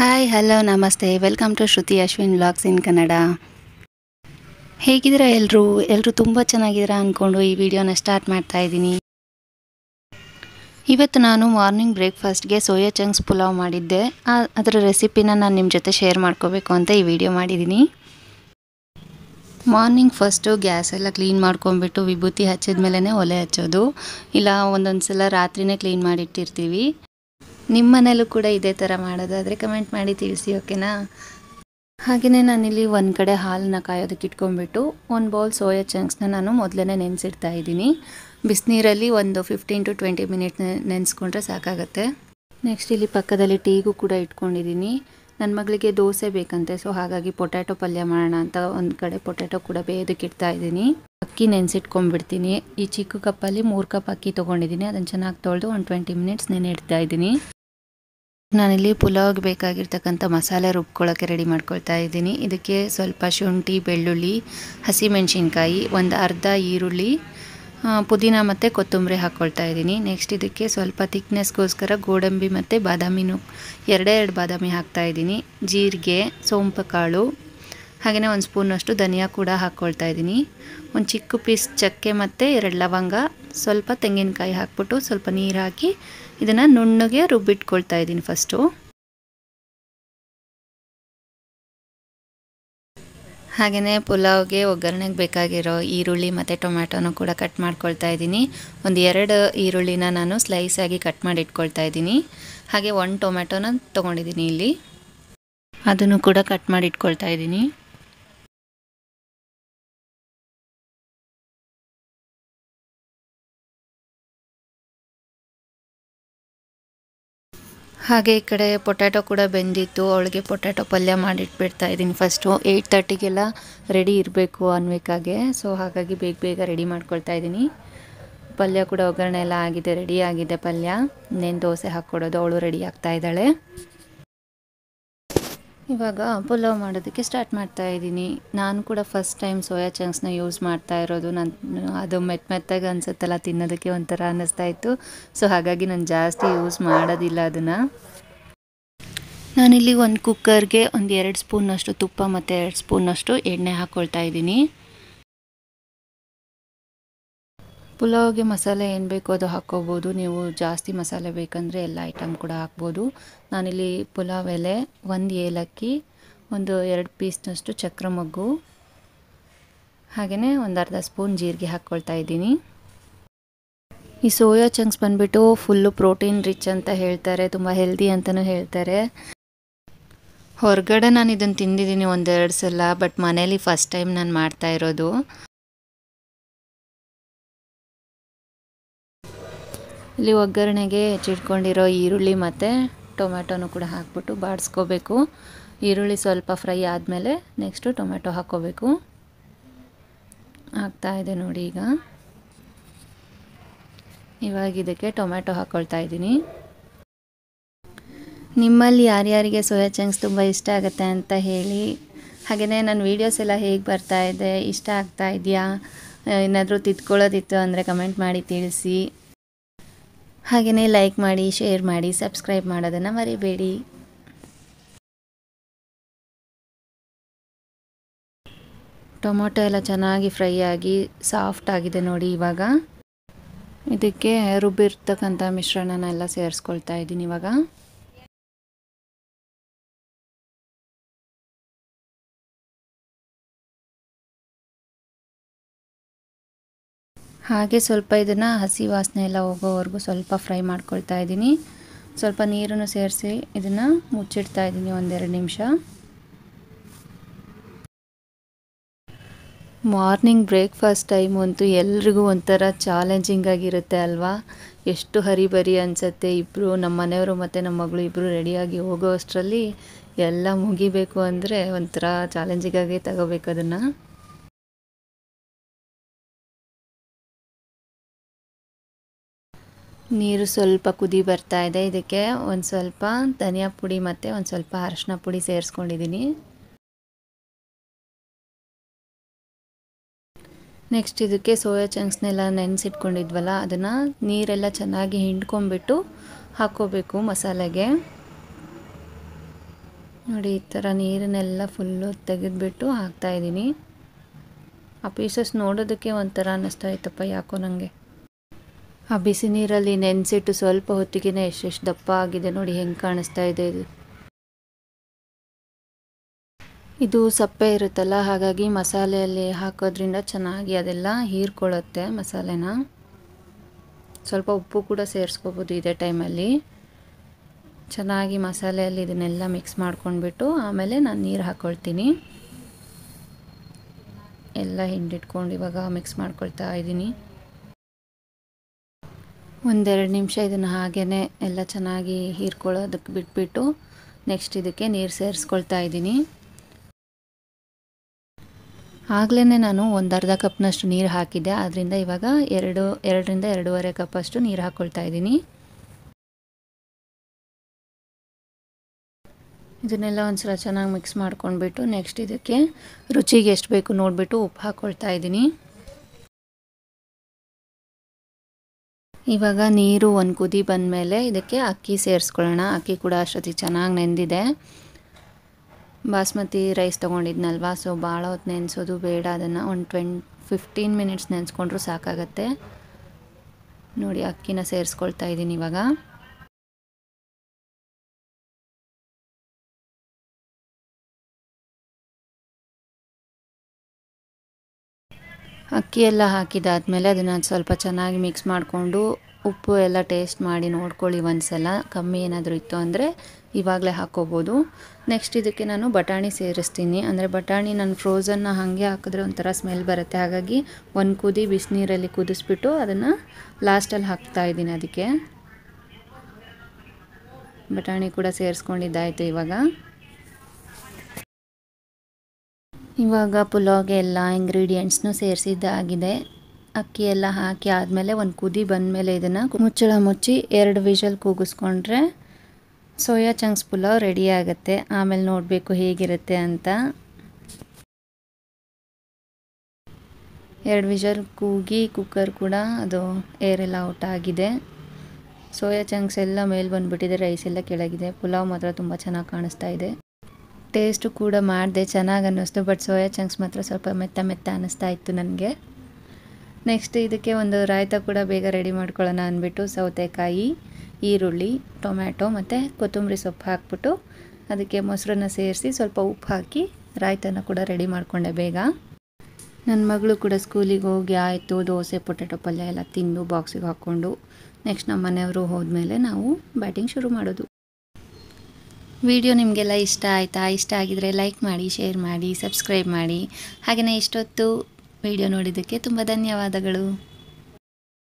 hi hello ನಮಸ್ತೆ welcome to Shruti Ashwin vlogs in Kannada ಹೇಗಿದ್ದೀರಾ ಎಲ್ಲರೂ ಎಲ್ಲರೂ ತುಂಬ ಚೆನ್ನಾಗಿದ್ದೀರಾ ಅಂದ್ಕೊಂಡು ಈ ವಿಡಿಯೋನ ಸ್ಟಾರ್ಟ್ ಮಾಡ್ತಾ ಇದ್ದೀನಿ ಇವತ್ತು ನಾನು ಮಾರ್ನಿಂಗ್ ಬ್ರೇಕ್ಫಾಸ್ಟ್ಗೆ ಸೋಯಾ ಚಂಕ್ಸ್ ಪುಲಾವ್ ಮಾಡಿದ್ದೆ ಅದರ ರೆಸಿಪಿನ ನಾನು ನಿಮ್ಮ ಜೊತೆ ಶೇರ್ ಮಾಡ್ಕೋಬೇಕು ಅಂತ ಈ ವಿಡಿಯೋ ಮಾಡಿದ್ದೀನಿ ಮಾರ್ನಿಂಗ್ ಫಸ್ಟು ಗ್ಯಾಸ್ ಎಲ್ಲ ಕ್ಲೀನ್ ಮಾಡ್ಕೊಂಬಿಟ್ಟು ವಿಭೂತಿ ಹಚ್ಚಿದ ಮೇಲೇ ಒಲೆ ಹಚ್ಚೋದು ಇಲ್ಲ ಒಂದೊಂದು ಸಲ ರಾತ್ರಿನೇ ಕ್ಲೀನ್ ಮಾಡಿಟ್ಟಿರ್ತೀವಿ ನಿಮ್ಮ ಕೂಡ ಇದೇ ಥರ ಮಾಡೋದಾದರೆ ಕಮೆಂಟ್ ಮಾಡಿ ತಿಳಿಸಿ ಓಕೆನಾ ಹಾಗೆಯೇ ನಾನಿಲ್ಲಿ ಒಂದು ಕಡೆ ಹಾಲನ್ನ ಕಾಯೋದಕ್ಕೆ ಇಟ್ಕೊಂಡ್ಬಿಟ್ಟು ಒಂದು ಬೌಲ್ ಸೋಯಾ ಚಂಕ್ಸ್ನ ನಾನು ಮೊದಲೇ ನೆನೆಸಿಡ್ತಾ ಇದ್ದೀನಿ ಬಿಸಿನೀರಲ್ಲಿ ಒಂದು ಫಿಫ್ಟೀನ್ ಟು ಟ್ವೆಂಟಿ ಮಿನಿಟ್ ನೆನೆಸ್ಕೊಂಡ್ರೆ ಸಾಕಾಗುತ್ತೆ ನೆಕ್ಸ್ಟ್ ಇಲ್ಲಿ ಪಕ್ಕದಲ್ಲಿ ಟೀಗೂ ಕೂಡ ಇಟ್ಕೊಂಡಿದ್ದೀನಿ ನನ್ನ ಮಗಳಿಗೆ ದೋಸೆ ಬೇಕಂತೆ ಸೊ ಹಾಗಾಗಿ ಪೊಟ್ಯಾಟೊ ಪಲ್ಯ ಮಾಡೋಣ ಅಂತ ಒಂದು ಕಡೆ ಪೊಟ್ಯಾಟೊ ಕೂಡ ಬೇಯೋದಕ್ಕೆ ಇಡ್ತಾ ಇದ್ದೀನಿ ಅಕ್ಕಿ ನೆನೆಸಿಟ್ಕೊಂಡ್ಬಿಡ್ತೀನಿ ಈ ಚಿಕ್ಕ ಕಪ್ಪಲ್ಲಿ ಮೂರು ಕಪ್ ಅಕ್ಕಿ ತೊಗೊಂಡಿದ್ದೀನಿ ಅದನ್ನು ಚೆನ್ನಾಗಿ ತೊಳೆದು ಒಂದು ಟ್ವೆಂಟಿ ಮಿನಿಟ್ಸ್ ನೆನೆ ಇಡ್ತಾ ಇದ್ದೀನಿ ನಾನಿಲ್ಲಿ ಪುಲಾವ್ಗೆ ಬೇಕಾಗಿರ್ತಕ್ಕಂಥ ಮಸಾಲೆ ರುಬ್ಕೊಳ್ಳೋಕ್ಕೆ ರೆಡಿ ಮಾಡ್ಕೊಳ್ತಾ ಇದ್ದೀನಿ ಇದಕ್ಕೆ ಸ್ವಲ್ಪ ಶುಂಠಿ ಬೆಳ್ಳುಳ್ಳಿ ಹಸಿಮೆಣಸಿನ್ಕಾಯಿ ಒಂದು ಅರ್ಧ ಈರುಳ್ಳಿ ಪುದೀನ ಮತ್ತು ಕೊತ್ತಂಬರಿ ಹಾಕ್ಕೊಳ್ತಾ ಇದ್ದೀನಿ ನೆಕ್ಸ್ಟ್ ಇದಕ್ಕೆ ಸ್ವಲ್ಪ ತಿಕ್ನೆಸ್ಗೋಸ್ಕರ ಗೋಡಂಬಿ ಮತ್ತು ಬಾದಾಮಿನೂ ಎರಡೇ ಎರಡು ಬಾದಾಮಿ ಹಾಕ್ತಾ ಇದ್ದೀನಿ ಜೀರಿಗೆ ಸೋಂಪು ಕಾಳು ಹಾಗೆಯೇ ಒಂದು ಸ್ಪೂನಷ್ಟು ಧನಿಯಾ ಕೂಡ ಹಾಕ್ಕೊಳ್ತಾ ಇದ್ದೀನಿ ಒಂದು ಚಿಕ್ಕ ಪೀಸ್ ಚಕ್ಕೆ ಮತ್ತು ಎರಡು ಲವಂಗ ಸ್ವಲ್ಪ ತೆಂಗಿನಕಾಯಿ ಹಾಕ್ಬಿಟ್ಟು ಸ್ವಲ್ಪ ನೀರು ಹಾಕಿ ಇದನ್ನು ನುಣ್ಣಗೆ ರುಬ್ಬಿಟ್ಕೊಳ್ತಾ ಇದ್ದೀನಿ ಫಸ್ಟು ಹಾಗೆಯೇ ಪುಲಾವ್ಗೆ ಒಗ್ಗರಣೆಗೆ ಬೇಕಾಗಿರೋ ಈರುಳ್ಳಿ ಮತ್ತು ಟೊಮ್ಯಾಟೋನು ಕೂಡ ಕಟ್ ಮಾಡ್ಕೊಳ್ತಾ ಇದ್ದೀನಿ ಒಂದು ಎರಡು ಈರುಳ್ಳಿನ ನಾನು ಸ್ಲೈಸಾಗಿ ಕಟ್ ಮಾಡಿ ಇಟ್ಕೊಳ್ತಾ ಇದ್ದೀನಿ ಹಾಗೆ ಒಂದು ಟೊಮ್ಯಾಟೊನ ತೊಗೊಂಡಿದ್ದೀನಿ ಇಲ್ಲಿ ಅದನ್ನು ಕೂಡ ಕಟ್ ಮಾಡಿ ಇಟ್ಕೊಳ್ತಾ ಇದ್ದೀನಿ ಹಾಗೆ ಈ ಕಡೆ ಪೊಟ್ಯಾಟೊ ಕೂಡ ಬೆಂದಿತ್ತು ಅವಳಿಗೆ ಪೊಟ್ಯಾಟೊ ಪಲ್ಯ ಮಾಡಿಟ್ಬಿಡ್ತಾ ಇದ್ದೀನಿ ಫಸ್ಟು ಏಯ್ಟ್ ತರ್ಟಿಗೆಲ್ಲ ರೆಡಿ ಇರಬೇಕು ಅನ್ಬೇಕಾಗೆ ಸೊ ಹಾಗಾಗಿ ಬೇಗ ಬೇಗ ರೆಡಿ ಮಾಡ್ಕೊಳ್ತಾ ಇದ್ದೀನಿ ಪಲ್ಯ ಕೂಡ ಒಗ್ಗರಣೆ ಎಲ್ಲ ಆಗಿದೆ ರೆಡಿ ಆಗಿದೆ ಪಲ್ಯ ಇನ್ನೇನು ದೋಸೆ ಹಾಕ್ಕೊಡೋದು ಅವಳು ರೆಡಿ ಆಗ್ತಾ ಇದ್ದಾಳೆ ಇವಾಗ ಪುಲಾವ್ ಮಾಡೋದಕ್ಕೆ ಸ್ಟಾರ್ಟ್ ಮಾಡ್ತಾ ಇದ್ದೀನಿ ನಾನು ಕೂಡ ಫಸ್ಟ್ ಟೈಮ್ ಸೋಯಾ ಚಂಕ್ಸ್ನ ಯೂಸ್ ಮಾಡ್ತಾ ಇರೋದು ನಾನು ಅದು ಮೆತ್ತ ಮೆತ್ತಾಗಿ ಅನಿಸುತ್ತಲ್ಲ ತಿನ್ನೋದಕ್ಕೆ ಒಂಥರ ಅನ್ನಿಸ್ತಾ ಇತ್ತು ಸೊ ಹಾಗಾಗಿ ನಾನು ಜಾಸ್ತಿ ಯೂಸ್ ಮಾಡೋದಿಲ್ಲ ಅದನ್ನು ನಾನಿಲ್ಲಿ ಒಂದು ಕುಕ್ಕರ್ಗೆ ಒಂದು ಎರಡು ಸ್ಪೂನಷ್ಟು ತುಪ್ಪ ಮತ್ತು ಎರಡು ಸ್ಪೂನಷ್ಟು ಎಣ್ಣೆ ಹಾಕ್ಕೊಳ್ತಾ ಇದ್ದೀನಿ ಪುಲಾವ್ಗೆ ಮಸಾಲೆ ಏನು ಬೇಕೋ ಅದು ಹಾಕ್ಕೋಬೋದು ನೀವು ಜಾಸ್ತಿ ಮಸಾಲೆ ಬೇಕಂದರೆ ಎಲ್ಲ ಐಟಮ್ ಕೂಡ ಹಾಕ್ಬೋದು ನಾನಿಲ್ಲಿ ಪುಲಾವ್ ಎಲೆ ಒಂದು ಏಲಕ್ಕಿ ಒಂದು ಎರಡು ಪೀಸ್ನಷ್ಟು ಚಕ್ರ ಮಗ್ಗು ಹಾಗೆಯೇ ಒಂದು ಅರ್ಧ ಸ್ಪೂನ್ ಜೀರಿಗೆ ಹಾಕ್ಕೊಳ್ತಾ ಇದ್ದೀನಿ ಈ ಸೋಯಾ ಚಂಕ್ಸ್ ಬಂದುಬಿಟ್ಟು ಫುಲ್ಲು ಪ್ರೋಟೀನ್ ರಿಚ್ ಅಂತ ಹೇಳ್ತಾರೆ ತುಂಬ ಹೆಲ್ದಿ ಅಂತಲೂ ಹೇಳ್ತಾರೆ ಹೊರಗಡೆ ನಾನು ಇದನ್ನು ತಿಂದಿದ್ದೀನಿ ಒಂದೆರಡು ಸಲ ಬಟ್ ಮನೇಲಿ ಫಸ್ಟ್ ಟೈಮ್ ನಾನು ಮಾಡ್ತಾ ಇರೋದು ಇಲ್ಲಿ ಒಗ್ಗರಣೆಗೆ ಹೆಚ್ಚಿಟ್ಕೊಂಡಿರೋ ಈರುಳ್ಳಿ ಮತ್ತು ಟೊಮ್ಯಾಟೋನೂ ಕೂಡ ಹಾಕ್ಬಿಟ್ಟು ಬಾಡಿಸ್ಕೋಬೇಕು ಈರುಳ್ಳಿ ಸ್ವಲ್ಪ ಫ್ರೈ ಆದಮೇಲೆ ನೆಕ್ಸ್ಟು ಟೊಮೆಟೊ ಹಾಕ್ಕೋಬೇಕು ಇದೆ ನೋಡಿ ಈಗ ಇವಾಗ ಇದಕ್ಕೆ ಟೊಮ್ಯಾಟೊ ಹಾಕ್ಕೊಳ್ತಾ ಇದ್ದೀನಿ ನಿಮ್ಮಲ್ಲಿ ಯಾರ್ಯಾರಿಗೆ ಸೋಯಾ ಚಂಕ್ಸ್ ತುಂಬ ಇಷ್ಟ ಆಗುತ್ತೆ ಅಂತ ಹೇಳಿ ಹಾಗೆಯೇ ನನ್ನ ವೀಡಿಯೋಸ್ ಎಲ್ಲ ಹೇಗೆ ಬರ್ತಾ ಇದೆ ಇಷ್ಟ ಆಗ್ತಾ ಇದೆಯಾ ಏನಾದರೂ ತಿದ್ಕೊಳ್ಳೋದಿತ್ತು ಅಂದರೆ ಕಮೆಂಟ್ ಮಾಡಿ ತಿಳಿಸಿ ಹಾಗೆಯೇ ಲೈಕ್ ಮಾಡಿ ಶೇರ್ ಮಾಡಿ ಸಬ್ಸ್ಕ್ರೈಬ್ ಮಾಡೋದನ್ನು ಮರಿಬೇಡಿ ಟೊಮೊಟೊ ಎಲ್ಲ ಚೆನ್ನಾಗಿ ಫ್ರೈ ಆಗಿ ಸಾಫ್ಟ್ ಆಗಿದೆ ನೋಡಿ ಇವಾಗ ಇದಕ್ಕೆ ರುಬ್ಬಿರ್ತಕ್ಕಂಥ ಮಿಶ್ರಣನ ಎಲ್ಲ ಸೇರಿಸ್ಕೊಳ್ತಾ ಇದ್ದೀನಿ ಇವಾಗ ಹಾಗೆ ಸ್ವಲ್ಪ ಇದನ್ನು ಹಸಿ ವಾಸನೆ ಎಲ್ಲ ಹೋಗೋವರೆಗೂ ಸ್ವಲ್ಪ ಫ್ರೈ ಮಾಡ್ಕೊಳ್ತಾ ಇದ್ದೀನಿ ಸ್ವಲ್ಪ ನೀರನ್ನು ಸೇರಿಸಿ ಇದನ್ನು ಮುಚ್ಚಿಡ್ತಾ ಇದ್ದೀನಿ ಒಂದೆರಡು ನಿಮಿಷ ಮಾರ್ನಿಂಗ್ ಬ್ರೇಕ್ಫಾಸ್ಟ್ ಟೈಮ್ ಅಂತೂ ಎಲ್ರಿಗೂ ಒಂಥರ ಚಾಲೆಂಜಿಂಗ್ ಆಗಿರುತ್ತೆ ಅಲ್ವಾ ಎಷ್ಟು ಹರಿಬರಿ ಅನಿಸುತ್ತೆ ಇಬ್ಬರು ನಮ್ಮ ಮನೆಯವರು ಮತ್ತು ನಮ್ಮ ಮಗಳು ಇಬ್ಬರು ರೆಡಿಯಾಗಿ ಹೋಗೋ ಅಷ್ಟರಲ್ಲಿ ಎಲ್ಲ ಮುಗಿಬೇಕು ಅಂದರೆ ಒಂಥರ ಚಾಲೆಂಜಿಂಗಾಗಿ ತಗೋಬೇಕು ಅದನ್ನು ನೀರು ಸ್ವಲ್ಪ ಕುದಿ ಬರ್ತಾ ಇದೆ ಇದಕ್ಕೆ ಒಂದು ಸ್ವಲ್ಪ ಧನಿಯಾ ಪುಡಿ ಮತ್ತು ಒಂದು ಸ್ವಲ್ಪ ಅರಶಿನ ಪುಡಿ ಸೇರಿಸ್ಕೊಂಡಿದ್ದೀನಿ ನೆಕ್ಸ್ಟ್ ಇದಕ್ಕೆ ಸೋಯಾ ಚಂಕ್ಸ್ನೆಲ್ಲ ನೆನೆಸಿಟ್ಕೊಂಡಿದ್ವಲ್ಲ ಅದನ್ನು ನೀರೆಲ್ಲ ಚೆನ್ನಾಗಿ ಹಿಂಡ್ಕೊಂಬಿಟ್ಟು ಹಾಕ್ಕೋಬೇಕು ಮಸಾಲೆಗೆ ನೋಡಿ ಈ ಥರ ನೀರನ್ನೆಲ್ಲ ಫುಲ್ಲು ತೆಗೆದುಬಿಟ್ಟು ಹಾಕ್ತಾಯಿದ್ದೀನಿ ಆ ಪೀಸಸ್ ನೋಡೋದಕ್ಕೆ ಒಂಥರ ಅನ್ನಿಸ್ತಾ ಇತ್ತಪ್ಪ ಯಾಕೋ ನನಗೆ ಆ ಬಿಸಿ ನೀರಲ್ಲಿ ನೆನೆಸಿಟ್ಟು ಸ್ವಲ್ಪ ಹೊತ್ತಿಗೆ ಎಷ್ಟೆಷ್ಟು ದಪ್ಪ ಆಗಿದೆ ನೋಡಿ ಹೆಂಗೆ ಕಾಣಿಸ್ತಾ ಇದೆ ಇದು ಇದು ಸಪ್ಪೆ ಇರುತ್ತಲ್ಲ ಹಾಗಾಗಿ ಮಸಾಲೆಯಲ್ಲಿ ಹಾಕೋದ್ರಿಂದ ಚೆನ್ನಾಗಿ ಅದೆಲ್ಲ ಹೀರ್ಕೊಳ್ಳುತ್ತೆ ಮಸಾಲೆನ ಸ್ವಲ್ಪ ಉಪ್ಪು ಕೂಡ ಸೇರಿಸ್ಕೋಬೋದು ಇದೇ ಟೈಮಲ್ಲಿ ಚೆನ್ನಾಗಿ ಮಸಾಲೆಯಲ್ಲಿ ಇದನ್ನೆಲ್ಲ ಮಿಕ್ಸ್ ಮಾಡ್ಕೊಂಡ್ಬಿಟ್ಟು ಆಮೇಲೆ ನಾನು ನೀರು ಹಾಕ್ಕೊಳ್ತೀನಿ ಎಲ್ಲ ಹಿಂಡಿಟ್ಕೊಂಡು ಇವಾಗ ಮಿಕ್ಸ್ ಮಾಡ್ಕೊಳ್ತಾ ಇದ್ದೀನಿ ಒಂದೆರಡು ನಿಮಿಷ ಇದನ್ನು ಹಾಗೇ ಎಲ್ಲ ಚೆನ್ನಾಗಿ ಹೀರ್ಕೊಳ್ಳೋದಕ್ಕೆ ಬಿಟ್ಬಿಟ್ಟು ನೆಕ್ಸ್ಟ್ ಇದಕ್ಕೆ ನೀರು ಸೇರಿಸ್ಕೊಳ್ತಾ ಇದ್ದೀನಿ ಆಗಲೇ ನಾನು ಒಂದು ಅರ್ಧ ಕಪ್ನಷ್ಟು ನೀರು ಹಾಕಿದ್ದೆ ಆದ್ದರಿಂದ ಇವಾಗ ಎರಡು ಎರಡರಿಂದ ಎರಡೂವರೆ ಕಪ್ಪಷ್ಟು ನೀರು ಹಾಕ್ಕೊಳ್ತಾ ಇದ್ದೀನಿ ಇದನ್ನೆಲ್ಲ ಸಲ ಚೆನ್ನಾಗಿ ಮಿಕ್ಸ್ ಮಾಡ್ಕೊಂಡ್ಬಿಟ್ಟು ನೆಕ್ಸ್ಟ್ ಇದಕ್ಕೆ ರುಚಿಗೆ ಎಷ್ಟು ಬೇಕು ನೋಡಿಬಿಟ್ಟು ಉಪ್ಪು ಹಾಕ್ಕೊಳ್ತಾ ಇದ್ದೀನಿ ಇವಾಗ ನೀರು ಒಂದು ಕುದಿ ಬಂದಮೇಲೆ ಇದಕ್ಕೆ ಅಕ್ಕಿ ಸೇರಿಸ್ಕೊಳ್ಳೋಣ ಅಕ್ಕಿ ಕೂಡ ಅಷ್ಟೊತ್ತಿಗೆ ಚೆನ್ನಾಗಿ ನೆಂದಿದೆ ಬಾಸ್ಮತಿ ರೈಸ್ ತೊಗೊಂಡಿದ್ನಲ್ವ ಸೊ ಭಾಳ ಹೊತ್ತು ನೆನೆಸೋದು ಬೇಡ ಅದನ್ನು ಒಂದು ಟ್ವೆನ್ ಫಿಫ್ಟೀನ್ ಮಿನಿಟ್ಸ್ ನೆನೆಸ್ಕೊಂಡ್ರೂ ಸಾಕಾಗತ್ತೆ ನೋಡಿ ಅಕ್ಕಿನ ಸೇರಿಸ್ಕೊಳ್ತಾ ಇದ್ದೀನಿ ಇವಾಗ ಅಕ್ಕಿ ಅಕ್ಕಿಯೆಲ್ಲ ಹಾಕಿದ್ದಾದಮೇಲೆ ಅದನ್ನು ಸ್ವಲ್ಪ ಚೆನ್ನಾಗಿ ಮಿಕ್ಸ್ ಮಾಡಿಕೊಂಡು ಉಪ್ಪು ಎಲ್ಲ ಟೇಸ್ಟ್ ಮಾಡಿ ನೋಡ್ಕೊಳ್ಳಿ ಒಂದ್ಸಲ ಕಮ್ಮಿ ಏನಾದರೂ ಇತ್ತು ಅಂದರೆ ಇವಾಗಲೇ ಹಾಕ್ಕೋಬೋದು ನೆಕ್ಸ್ಟ್ ಇದಕ್ಕೆ ನಾನು ಬಟಾಣಿ ಸೇರಿಸ್ತೀನಿ ಅಂದರೆ ಬಟಾಣಿ ನಾನು ಫ್ರೋಝನ್ನ ಹಾಗೆ ಹಾಕಿದ್ರೆ ಒಂಥರ ಸ್ಮೆಲ್ ಬರುತ್ತೆ ಹಾಗಾಗಿ ಒಂದು ಕುದಿ ಬಿಸಿನೀರಲ್ಲಿ ಕುದಿಸ್ಬಿಟ್ಟು ಅದನ್ನು ಲಾಸ್ಟಲ್ಲಿ ಇದ್ದೀನಿ ಅದಕ್ಕೆ ಬಟಾಣಿ ಕೂಡ ಸೇರಿಸ್ಕೊಂಡಿದ್ದಾಯಿತು ಇವಾಗ ಇವಾಗ ಪುಲಾವ್ಗೆ ಎಲ್ಲ ಇಂಗ್ರೀಡಿಯೆಂಟ್ಸ್ನೂ ಸೇರಿಸಿದ್ದಾಗಿದೆ ಅಕ್ಕಿ ಎಲ್ಲ ಹಾಕಿ ಆದಮೇಲೆ ಒಂದು ಕುದಿ ಬಂದಮೇಲೆ ಇದನ್ನು ಮುಚ್ಚಳ ಮುಚ್ಚಿ ಎರಡು ವಿಷಲ್ ಕೂಗಿಸ್ಕೊಂಡ್ರೆ ಸೋಯಾ ಚಂಕ್ಸ್ ಪುಲಾವ್ ರೆಡಿ ಆಗುತ್ತೆ ಆಮೇಲೆ ನೋಡಬೇಕು ಹೇಗಿರುತ್ತೆ ಅಂತ ಎರಡು ವಿಷಲ್ ಕೂಗಿ ಕುಕ್ಕರ್ ಕೂಡ ಅದು ಏರೆಲ್ಲ ಔಟ್ ಆಗಿದೆ ಸೋಯಾ ಚಂಕ್ಸ್ ಎಲ್ಲ ಮೇಲೆ ಬಂದುಬಿಟ್ಟಿದೆ ರೈಸ್ ಎಲ್ಲ ಕೆಳಗಿದೆ ಪುಲಾವ್ ಮಾತ್ರ ತುಂಬ ಚೆನ್ನಾಗಿ ಕಾಣಿಸ್ತಾ ಇದೆ ಟೇಸ್ಟು ಕೂಡ ಮಾಡಿದೆ ಚೆನ್ನಾಗಿ ಅನ್ನಿಸ್ತು ಬಟ್ ಸೋಯಾ ಚಂಕ್ಸ್ ಮಾತ್ರ ಸ್ವಲ್ಪ ಮೆತ್ತ ಮೆತ್ತ ಅನ್ನಿಸ್ತಾ ಇತ್ತು ನನಗೆ ನೆಕ್ಸ್ಟ್ ಇದಕ್ಕೆ ಒಂದು ರಾಯ್ತ ಕೂಡ ಬೇಗ ರೆಡಿ ಮಾಡ್ಕೊಳ್ಳೋಣ ಅಂದ್ಬಿಟ್ಟು ಸೌತೆಕಾಯಿ ಈರುಳ್ಳಿ ಟೊಮ್ಯಾಟೊ ಮತ್ತು ಕೊತ್ತಂಬರಿ ಸೊಪ್ಪು ಹಾಕ್ಬಿಟ್ಟು ಅದಕ್ಕೆ ಮೊಸರನ್ನ ಸೇರಿಸಿ ಸ್ವಲ್ಪ ಉಪ್ಪು ಹಾಕಿ ರಾಯ್ತನ ಕೂಡ ರೆಡಿ ಮಾಡಿಕೊಂಡೆ ಬೇಗ ನನ್ನ ಮಗಳು ಕೂಡ ಸ್ಕೂಲಿಗೆ ಹೋಗಿ ಆಯಿತು ದೋಸೆ ಪೊಟ್ಯಾಟೊ ಪಲ್ಯ ಎಲ್ಲ ತಿಂದು ಬಾಕ್ಸಿಗೆ ಹಾಕ್ಕೊಂಡು ನೆಕ್ಸ್ಟ್ ನಮ್ಮ ಮನೆಯವರು ಹೋದ್ಮೇಲೆ ನಾವು ಬ್ಯಾಟಿಂಗ್ ಶುರು ಮಾಡೋದು ವಿಡಿಯೋ ನಿಮಗೆಲ್ಲ ಇಷ್ಟ ಆಯಿತಾ ಇಷ್ಟ ಆಗಿದರೆ ಲೈಕ್ ಮಾಡಿ ಶೇರ್ ಮಾಡಿ ಸಬ್ಸ್ಕ್ರೈಬ್ ಮಾಡಿ ಹಾಗೆಯೇ ಇಷ್ಟೊತ್ತು ವಿಡಿಯೋ ನೋಡಿದ್ದಕ್ಕೆ ತುಂಬ ಧನ್ಯವಾದಗಳು